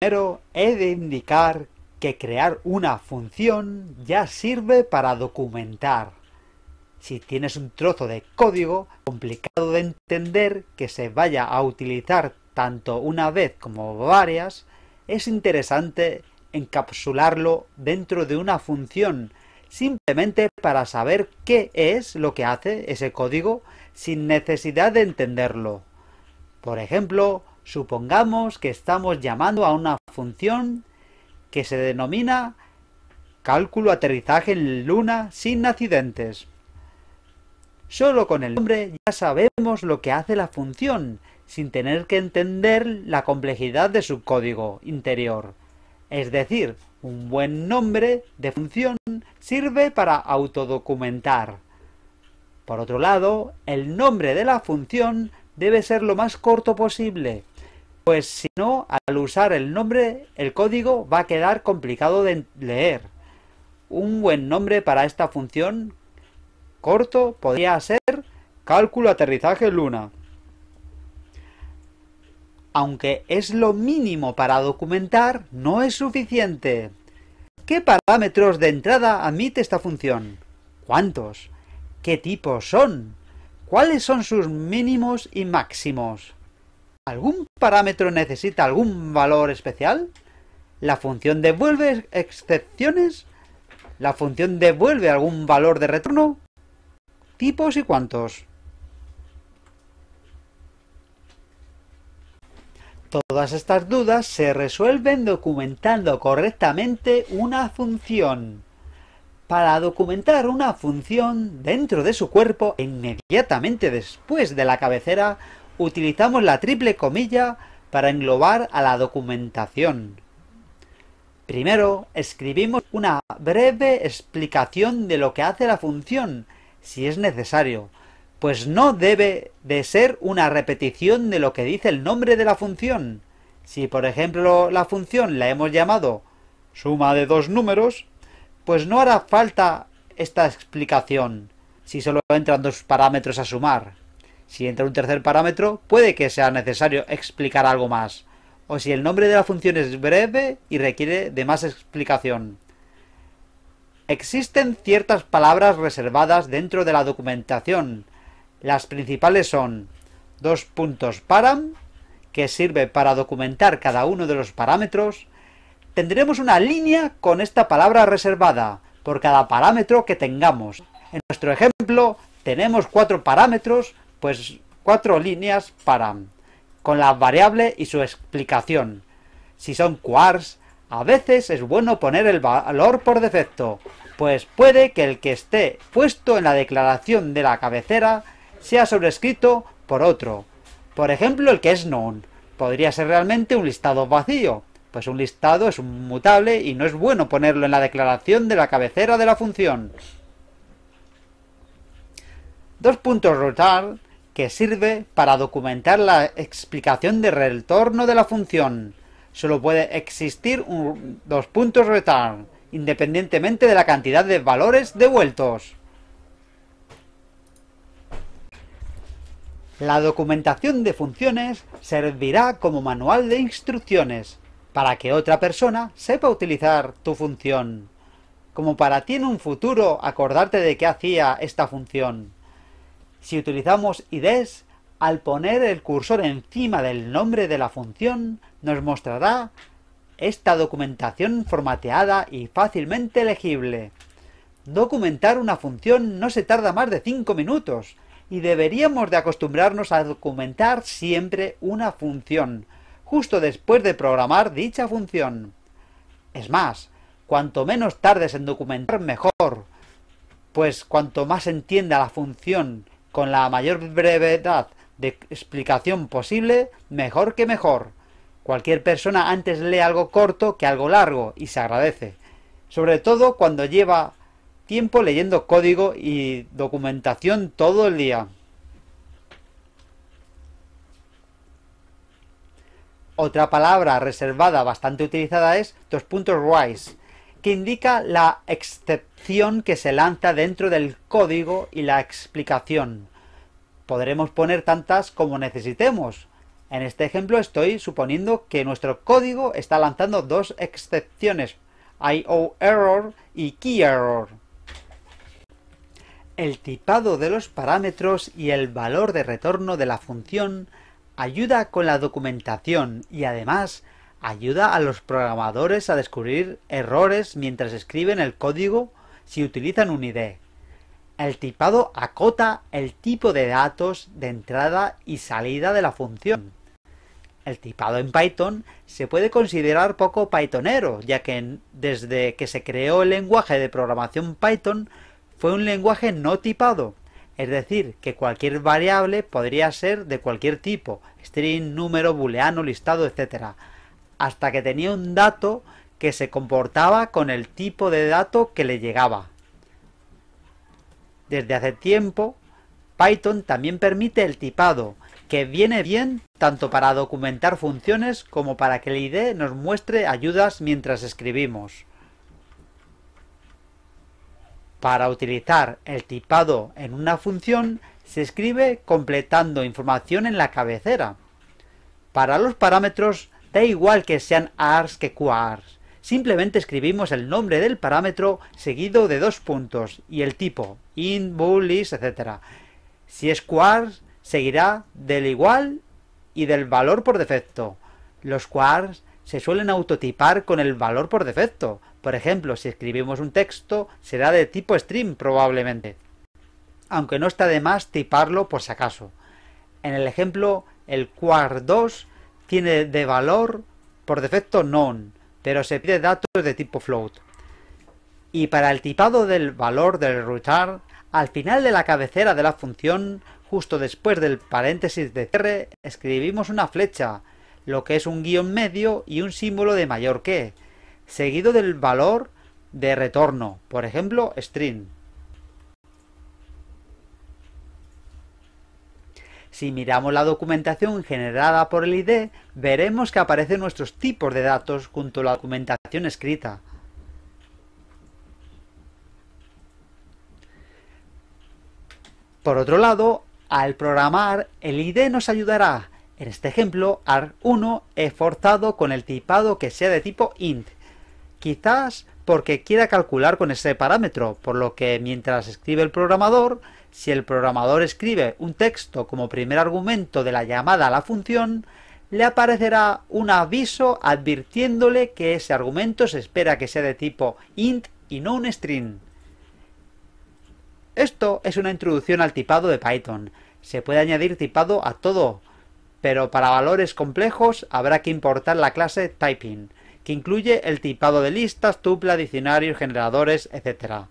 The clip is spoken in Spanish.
Primero, he de indicar que crear una función ya sirve para documentar. Si tienes un trozo de código complicado de entender que se vaya a utilizar tanto una vez como varias, es interesante encapsularlo dentro de una función, simplemente para saber qué es lo que hace ese código sin necesidad de entenderlo. Por ejemplo, Supongamos que estamos llamando a una función que se denomina cálculo aterrizaje en luna sin accidentes. Solo con el nombre ya sabemos lo que hace la función, sin tener que entender la complejidad de su código interior. Es decir, un buen nombre de función sirve para autodocumentar. Por otro lado, el nombre de la función debe ser lo más corto posible, pues si no, al usar el nombre, el código va a quedar complicado de leer. Un buen nombre para esta función corto podría ser cálculo aterrizaje luna. Aunque es lo mínimo para documentar, no es suficiente. ¿Qué parámetros de entrada admite esta función? ¿Cuántos? ¿Qué tipos son? ¿Cuáles son sus mínimos y máximos? algún parámetro necesita algún valor especial, la función devuelve excepciones, la función devuelve algún valor de retorno, tipos y cuantos. Todas estas dudas se resuelven documentando correctamente una función. Para documentar una función dentro de su cuerpo, inmediatamente después de la cabecera, utilizamos la triple comilla para englobar a la documentación. Primero, escribimos una breve explicación de lo que hace la función, si es necesario, pues no debe de ser una repetición de lo que dice el nombre de la función. Si, por ejemplo, la función la hemos llamado suma de dos números, pues no hará falta esta explicación si solo entran dos parámetros a sumar. Si entra un tercer parámetro, puede que sea necesario explicar algo más, o si el nombre de la función es breve y requiere de más explicación. Existen ciertas palabras reservadas dentro de la documentación. Las principales son dos puntos param, que sirve para documentar cada uno de los parámetros. Tendremos una línea con esta palabra reservada por cada parámetro que tengamos. En nuestro ejemplo tenemos cuatro parámetros pues cuatro líneas para con la variable y su explicación. Si son quarks, a veces es bueno poner el valor por defecto, pues puede que el que esté puesto en la declaración de la cabecera sea sobrescrito por otro. Por ejemplo, el que es known podría ser realmente un listado vacío, pues un listado es un mutable y no es bueno ponerlo en la declaración de la cabecera de la función. Dos puntos rotar que sirve para documentar la explicación de retorno de la función. Solo puede existir dos puntos return, independientemente de la cantidad de valores devueltos. La documentación de funciones servirá como manual de instrucciones para que otra persona sepa utilizar tu función, como para ti en un futuro acordarte de qué hacía esta función. Si utilizamos IDES, al poner el cursor encima del nombre de la función, nos mostrará esta documentación formateada y fácilmente legible. Documentar una función no se tarda más de 5 minutos y deberíamos de acostumbrarnos a documentar siempre una función, justo después de programar dicha función. Es más, cuanto menos tardes en documentar mejor, pues cuanto más entienda la función con la mayor brevedad de explicación posible, mejor que mejor. Cualquier persona antes lee algo corto que algo largo y se agradece. Sobre todo cuando lleva tiempo leyendo código y documentación todo el día. Otra palabra reservada bastante utilizada es dos puntos wise, que indica la excepción que se lanza dentro del código y la explicación. Podremos poner tantas como necesitemos. En este ejemplo estoy suponiendo que nuestro código está lanzando dos excepciones, IO error y key error. El tipado de los parámetros y el valor de retorno de la función ayuda con la documentación y además Ayuda a los programadores a descubrir errores mientras escriben el código si utilizan un ID. El tipado acota el tipo de datos de entrada y salida de la función. El tipado en Python se puede considerar poco pythonero, ya que desde que se creó el lenguaje de programación Python fue un lenguaje no tipado, es decir, que cualquier variable podría ser de cualquier tipo, string, número, booleano, listado, etc hasta que tenía un dato que se comportaba con el tipo de dato que le llegaba. Desde hace tiempo, Python también permite el tipado, que viene bien tanto para documentar funciones como para que el IDE nos muestre ayudas mientras escribimos. Para utilizar el tipado en una función, se escribe completando información en la cabecera. Para los parámetros Da igual que sean ars que quars. Simplemente escribimos el nombre del parámetro seguido de dos puntos y el tipo, in, bool, etc. Si es quars, seguirá del igual y del valor por defecto. Los quars se suelen autotipar con el valor por defecto. Por ejemplo, si escribimos un texto, será de tipo string probablemente. Aunque no está de más tiparlo por si acaso. En el ejemplo, el quar 2 tiene de valor por defecto non, pero se pide datos de tipo float. Y para el tipado del valor del return, al final de la cabecera de la función, justo después del paréntesis de cierre, escribimos una flecha, lo que es un guión medio y un símbolo de mayor que, seguido del valor de retorno, por ejemplo, string. Si miramos la documentación generada por el ID, veremos que aparecen nuestros tipos de datos junto a la documentación escrita. Por otro lado, al programar, el ID nos ayudará. En este ejemplo, ar 1 es forzado con el tipado que sea de tipo int. Quizás porque quiera calcular con ese parámetro, por lo que mientras escribe el programador, si el programador escribe un texto como primer argumento de la llamada a la función, le aparecerá un aviso advirtiéndole que ese argumento se espera que sea de tipo int y no un string. Esto es una introducción al tipado de Python. Se puede añadir tipado a todo, pero para valores complejos habrá que importar la clase typing que incluye el tipado de listas, tupla, diccionarios, generadores, etc.